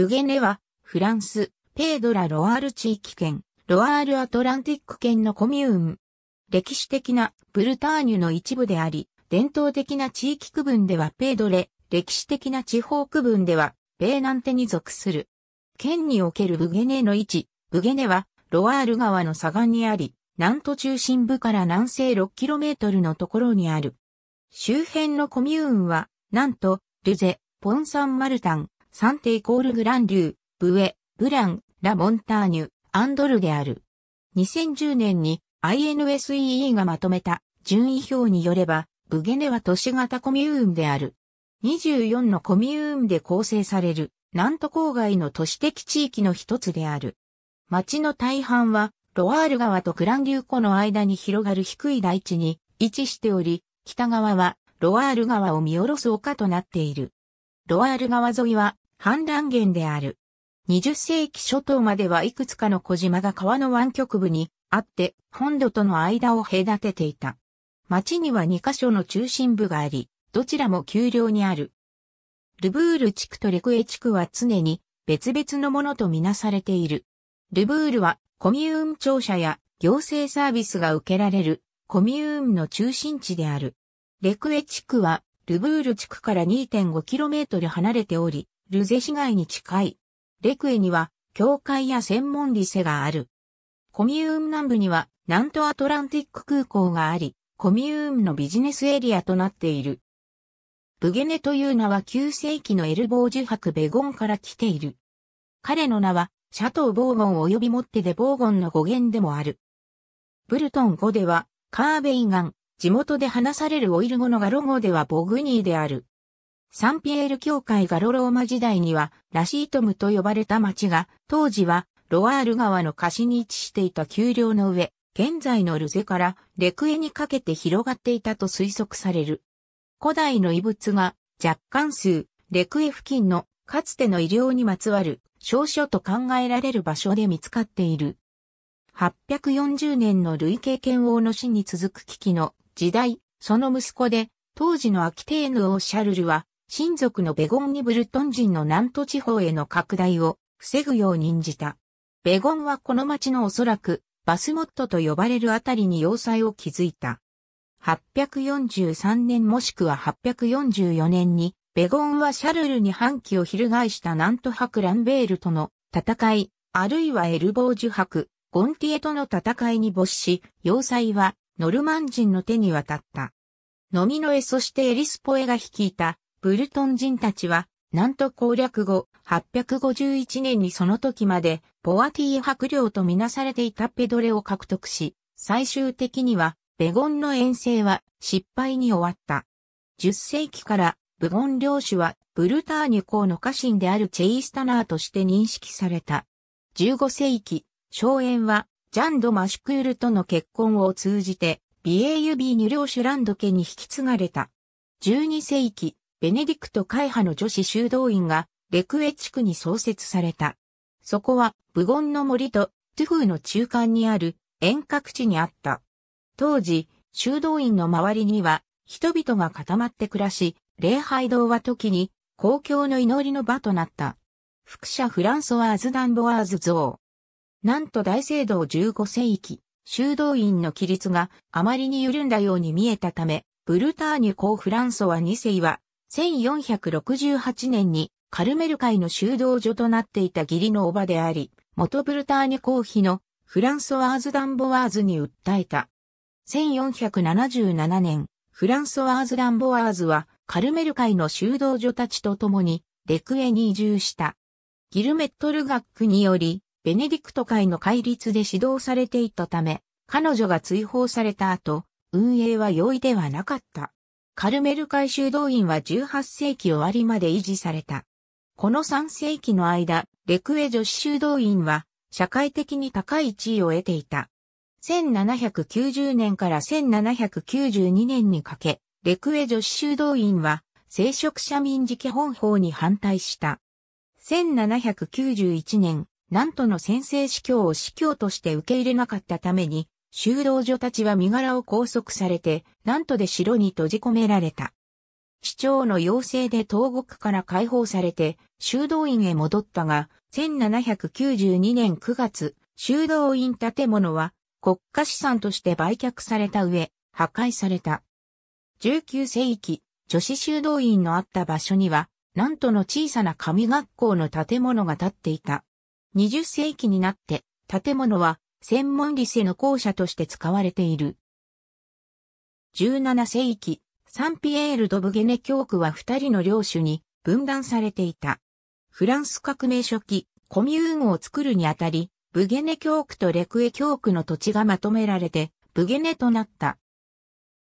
ブゲネは、フランス、ペードラ・ロワール地域圏、ロワール・アトランティック圏のコミューン。歴史的なブルターニュの一部であり、伝統的な地域区分ではペードレ、歴史的な地方区分では、ベーナンテに属する。県におけるブゲネの位置、ブゲネは、ロワール川の左岸にあり、南都中心部から南西 6km のところにある。周辺のコミューンは、なんと、ルゼ、ポンサンマルタン、サンテイコールグランリュー、ブエ、ブラン、ラ・モンターニュ、アンドルである。2010年に INSEE がまとめた順位表によれば、ブゲネは都市型コミューンである。24のコミューンで構成される、南都郊外の都市的地域の一つである。町の大半は、ロワール川とグランリュー湖の間に広がる低い大地に位置しており、北側はロワール川を見下ろす丘となっている。ロワール川沿いは氾濫源である。20世紀初頭まではいくつかの小島が川の湾曲部にあって本土との間を隔てていた。町には2カ所の中心部があり、どちらも丘陵にある。ルブール地区とレクエ地区は常に別々のものとみなされている。ルブールはコミューン庁舎や行政サービスが受けられるコミューンの中心地である。レクエ地区はルブール地区から 2.5km 離れており、ルゼ市街に近い。レクエには、教会や専門リセがある。コミューン南部には、ナントアトランティック空港があり、コミューンのビジネスエリアとなっている。ブゲネという名は9世紀のエルボーュ博ベゴンから来ている。彼の名は、シャトー・ボーゴン及びもってでボーゴンの語源でもある。ブルトン語では、カーベイガン、地元で話されるオイル語のガロ語ではボグニーである。サンピエール教会ガロローマ時代にはラシートムと呼ばれた町が、当時はロワール川の貸岸に位置していた丘陵の上、現在のルゼからレクエにかけて広がっていたと推測される。古代の遺物が若干数、レクエ付近のかつての医療にまつわる少書と考えられる場所で見つかっている。840年の累計剣王の死に続く危機の時代、その息子で当時のアキテーヌ王シャルルは親族のベゴンにブルトン人の南都地方への拡大を防ぐよう任じた。ベゴンはこの町のおそらくバスモットと呼ばれるあたりに要塞を築いた。843年もしくは844年に、ベゴンはシャルルに反旗を翻した南都博ランベールとの戦い、あるいはエルボージュ博、ゴンティエとの戦いに没し、要塞はノルマン人の手に渡った。ノミノエそしてエリスポエが率いたブルトン人たちは、なんと攻略後、851年にその時まで、ポアティー伯領とみなされていたペドレを獲得し、最終的には、ベゴンの遠征は失敗に終わった。10世紀から、ブゴン領主は、ブルターニュ公の家臣であるチェイスタナーとして認識された。15世紀、荘園は、ジャンド・マシュクールとの結婚を通じて、ビエーユビーニュ領主ランド家に引き継がれた。12世紀、ベネディクト会派の女子修道院が、レクエ地区に創設された。そこは、ブゴンの森とトゥフーの中間にある遠隔地にあった。当時、修道院の周りには、人々が固まって暮らし、礼拝堂は時に、公共の祈りの場となった。副者フランソワーズ・ダンボワーズ像。なんと大聖堂15世紀、修道院の規律があまりに緩んだように見えたため、ブルターニュ公フランソワ2世は1468年にカルメル会の修道所となっていた義理の叔母であり、元ブルターニュ公妃のフランソワーズ・ダンボワーズに訴えた。1477年、フランソワーズ・ダンボワーズはカルメル会の修道所たちと共にレクエに移住した。ギルメットル学区により、ベネディクト会の戒律で指導されていたため、彼女が追放された後、運営は容易ではなかった。カルメル会修道院は18世紀終わりまで維持された。この3世紀の間、レクエ女子修道院は社会的に高い地位を得ていた。1790年から1792年にかけ、レクエ女子修道院は聖職者民事基本法に反対した。1791年、なんとの先生司教を司教として受け入れなかったために、修道女たちは身柄を拘束されて、なんとで城に閉じ込められた。市長の要請で東国から解放されて、修道院へ戻ったが、1792年9月、修道院建物は国家資産として売却された上、破壊された。19世紀、女子修道院のあった場所には、なんとの小さな神学校の建物が建っていた。20世紀になって、建物は専門理性の校舎として使われている。17世紀、サンピエール・ド・ブゲネ教区は二人の領主に分断されていた。フランス革命初期、コミューンを作るにあたり、ブゲネ教区とレクエ教区の土地がまとめられて、ブゲネとなった。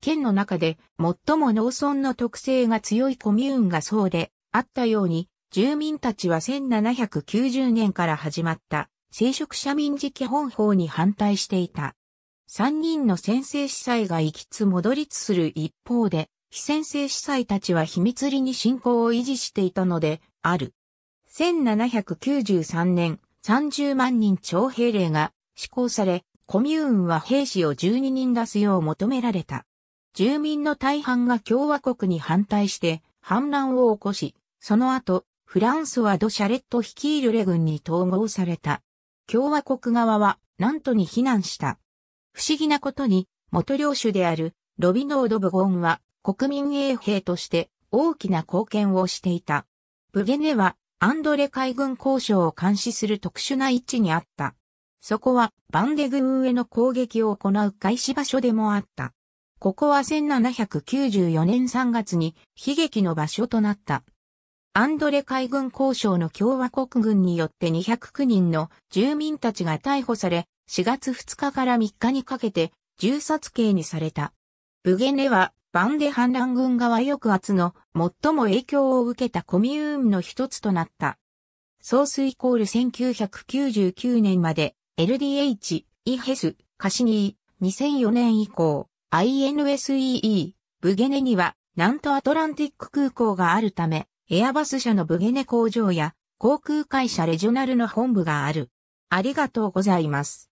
県の中で最も農村の特性が強いコミューンがそうであったように、住民たちは1790年から始まった聖職者民事基本法に反対していた。三人の先制司祭が行きつ戻りつする一方で、非先制司祭たちは秘密裏に信仰を維持していたので、ある。1793年、30万人徴兵令が施行され、コミューンは兵士を12人出すよう求められた。住民の大半が共和国に反対して反乱を起こし、その後、フランスはド・シャレット率いるレ軍に統合された。共和国側はんとに避難した。不思議なことに、元領主であるロビノード・ブゴンは国民衛兵として大きな貢献をしていた。ブゲネはアンドレ海軍交渉を監視する特殊な位置にあった。そこはバンデ軍への攻撃を行う開始場所でもあった。ここは1794年3月に悲劇の場所となった。アンドレ海軍交渉の共和国軍によって209人の住民たちが逮捕され、4月2日から3日にかけて銃殺刑にされた。ブゲネは、バンデ反乱軍側抑圧の最も影響を受けたコミューンの一つとなった。ソースイコール1999年まで LDH、イヘス、カシニー、2004年以降、INSEE、ブゲネには、南東アトランティック空港があるため、エアバス社のブゲネ工場や航空会社レジョナルの本部がある。ありがとうございます。